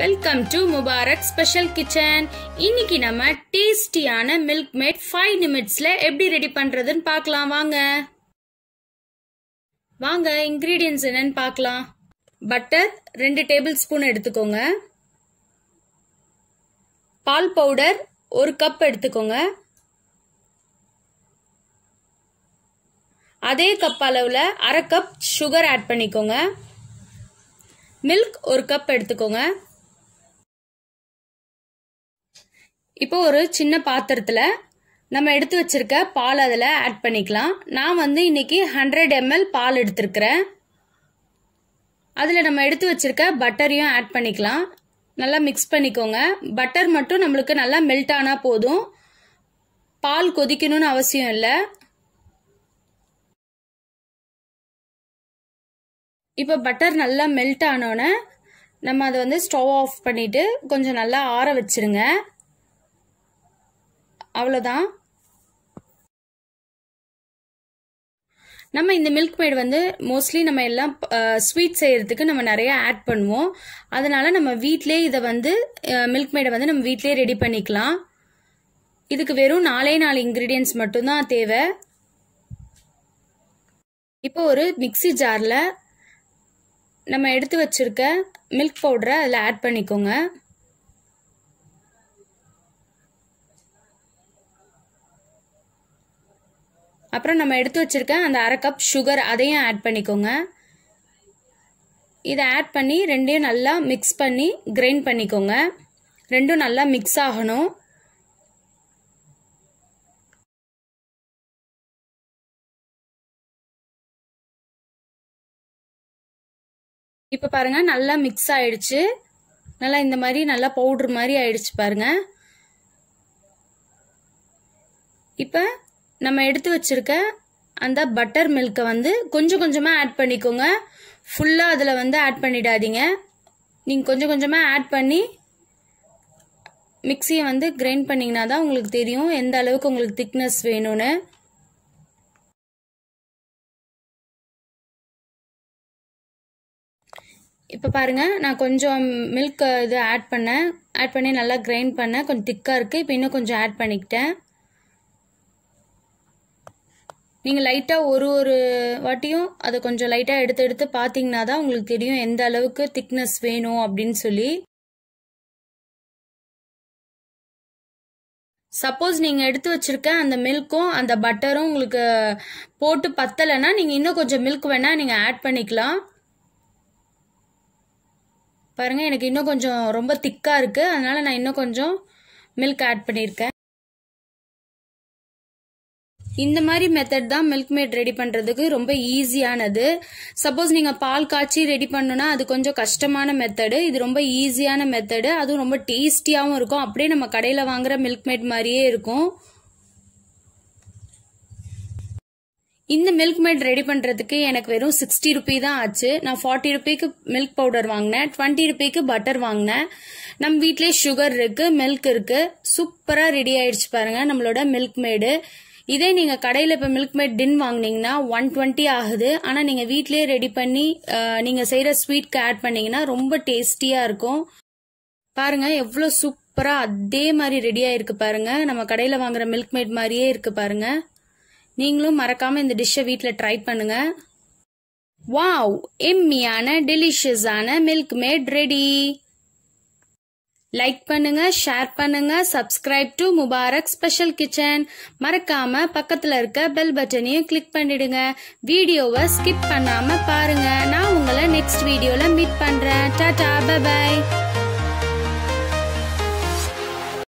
welcome to Mubarak special kitchen இன்னைக்கு நம்ம டேஸ்டியான மில்க் மேட் ஃபைவ் நிமிட்ஸ்ல எப்படி ரெடி பண்றதுன்னு பார்க்கலாம் வாங்க வாங்க இன்கிரீடியன்ஸ் என்னன்னு பார்க்கலாம் பட்டர் ரெண்டு டேபிள் ஸ்பூன் எடுத்துக்கோங்க பால் பவுடர் ஒரு கப் எடுத்துக்கோங்க அதே கப் அளவில் அரை கப் சுகர் ஆட் பண்ணிக்கோங்க மில்க் ஒரு கப் எடுத்துக்கோங்க இப்போ ஒரு சின்ன பாத்திரத்தில் நம்ம எடுத்து வச்சிருக்க பால் அதில் ஆட் பண்ணிக்கலாம் நான் வந்து இன்னைக்கு ஹண்ட்ரட் எம்எல் பால் எடுத்திருக்கிறேன் அதில் நம்ம எடுத்து வச்சிருக்க பட்டரையும் ஆட் பண்ணிக்கலாம் நல்லா மிக்ஸ் பண்ணிக்கோங்க பட்டர் மட்டும் நம்மளுக்கு நல்லா மெல்ட் ஆனால் போதும் பால் கொதிக்கணும்னு அவசியம் இல்லை இப்போ பட்டர் நல்லா மெல்ட் ஆனோடனே நம்ம அதை வந்து ஸ்டவ் ஆஃப் பண்ணிவிட்டு கொஞ்சம் நல்லா ஆற வச்சிருங்க அவ்வளோதான் நம்ம இந்த மில்க் மேடு வந்து மோஸ்ட்லி நம்ம எல்லாம் ஸ்வீட் செய்கிறதுக்கு நம்ம நிறைய ஆட் பண்ணுவோம் அதனால் நம்ம வீட்டிலே இதை வந்து மில்க் மேடை வந்து நம்ம வீட்டிலே ரெடி பண்ணிக்கலாம் இதுக்கு வெறும் நாலே நாலு இன்க்ரீடியன்ஸ் மட்டும்தான் தேவை இப்போ ஒரு மிக்சி ஜாரில் நம்ம எடுத்து வச்சுருக்க மில்க் பவுடரை அதில் ஆட் பண்ணிக்கோங்க அப்புறம் நம்ம எடுத்து வச்சுருக்கேன் அந்த அரை கப் சுகர் அதையும் ஆட் பண்ணிக்கோங்க இதை ஆட் பண்ணி ரெண்டையும் நல்லா மிக்ஸ் பண்ணி கிரைண்ட் பண்ணிக்கோங்க ரெண்டும் நல்லா மிக்ஸ் ஆகணும் இப்போ பாருங்கள் நல்லா மிக்ஸ் ஆயிடுச்சு நல்லா இந்த மாதிரி நல்லா பவுட்ரு மாதிரி ஆயிடுச்சு பாருங்கள் இப்போ நம்ம எடுத்து வச்சிருக்க அந்த பட்டர் மில்கை வந்து கொஞ்சம் கொஞ்சமாக ஆட் பண்ணிக்கோங்க ஃபுல்லாக அதில் வந்து ஆட் பண்ணிடாதீங்க நீங்கள் கொஞ்சம் கொஞ்சமாக ஆட் பண்ணி மிக்சியை வந்து கிரைண்ட் பண்ணிங்கன்னா தான் உங்களுக்கு தெரியும் எந்த அளவுக்கு உங்களுக்கு திக்னஸ் வேணும்னு இப்போ பாருங்கள் நான் கொஞ்சம் மில்க் இது ஆட் பண்ணேன் ஆட் பண்ணி நல்லா கிரைண்ட் பண்ணேன் கொஞ்சம் திக்காக இருக்குது இப்போ இன்னும் கொஞ்சம் ஆட் பண்ணிக்கிட்டேன் நீங்கள் லைட்டாக ஒரு ஒரு வாட்டியும் அதை கொஞ்சம் லைட்டாக எடுத்து எடுத்து பார்த்தீங்கன்னா தான் உங்களுக்கு தெரியும் எந்த அளவுக்கு திக்னஸ் வேணும் அப்படின்னு சொல்லி சப்போஸ் நீங்கள் எடுத்து வச்சுருக்க அந்த மில்க்கும் அந்த பட்டரும் உங்களுக்கு போட்டு பத்தலைன்னா நீங்கள் இன்னும் கொஞ்சம் மில்க் வேணால் நீங்கள் ஆட் பண்ணிக்கலாம் பாருங்கள் எனக்கு இன்னும் கொஞ்சம் ரொம்ப திக்காக இருக்குது அதனால் நான் இன்னும் கொஞ்சம் மில்க் ஆட் பண்ணியிருக்கேன் இந்த மாதிரி மெத்தட் தான் மில்க் மேட் ரெடி பண்ணுறதுக்கு ரொம்ப ஈஸியானது சப்போஸ் நீங்கள் பால் காய்ச்சி ரெடி பண்ணுனா அது கொஞ்சம் கஷ்டமான மெத்தடு இது ரொம்ப ஈஸியான மெத்தடு அதுவும் ரொம்ப டேஸ்டியாகவும் இருக்கும் அப்படியே நம்ம கடையில் வாங்குற மில்க் மேட் மாதிரியே இருக்கும் இந்த மில்க் மேட் ரெடி பண்ணுறதுக்கு எனக்கு வெறும் சிக்ஸ்டி ருபி தான் ஆச்சு நான் ஃபார்ட்டி ருபீக்கு மில்க் பவுடர் வாங்கினேன் டுவெண்ட்டி ருபீக்கு பட்டர் வாங்கினேன் நம்ம வீட்லேயே சுகர் இருக்குது மில்க் இருக்குது சூப்பராக ரெடி ஆயிடுச்சு பாருங்கள் நம்மளோட மில்க் மேடு இதே நீங்கள் கடையில் இப்போ மில்க் மேட் டின் வாங்கினீங்கன்னா ஒன் டுவெண்ட்டி ஆகுது ஆனால் நீங்கள் வீட்லயே ரெடி பண்ணி நீங்கள் செய்கிற ஸ்வீட்க்கு ஆட் பண்ணீங்கன்னா ரொம்ப டேஸ்டியா இருக்கும் பாருங்கள் எவ்வளோ சூப்பராக அதே மாதிரி ரெடியாக இருக்குது பாருங்கள் நம்ம கடையில் வாங்குற மில்க் மேட் மாதிரியே இருக்குது பாருங்கள் நீங்களும் மறக்காமல் இந்த டிஷ்ஷை வீட்டில் ட்ரை பண்ணுங்கள் வாவ் எம்மியான டெலிஷியஸான மில்க் மேட் ரெடி லைக் பண்ணுங்க ஷேர் பண்ணுங்க subscribe to Mubarak special kitchen மறக்காம பக்கத்துல இருக்க பெல் பட்டனையும் கிளிக் பண்ணிடுங்க வீடியோவை ஸ்கிப் பண்ணாம பாருங்க நான் உங்களை நெக்ஸ்ட் வீடியோல மீட் பண்றேன் டாடா பை